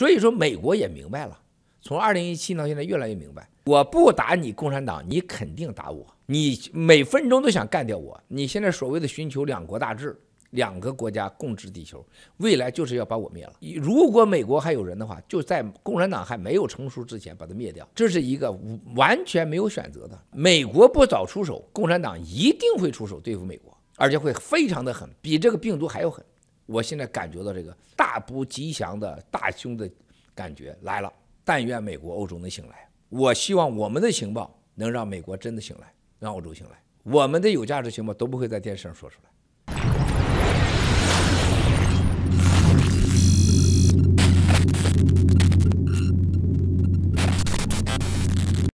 所以说，美国也明白了，从二零一七到现在，越来越明白，我不打你共产党，你肯定打我，你每分钟都想干掉我。你现在所谓的寻求两国大治，两个国家共治地球，未来就是要把我灭了。如果美国还有人的话，就在共产党还没有成熟之前把它灭掉，这是一个完全没有选择的。美国不早出手，共产党一定会出手对付美国，而且会非常的狠，比这个病毒还要狠。我现在感觉到这个大不吉祥的大凶的感觉来了，但愿美国、欧洲能醒来。我希望我们的情报能让美国真的醒来，让欧洲醒来。我们的有价值情报都不会在电视上说出来。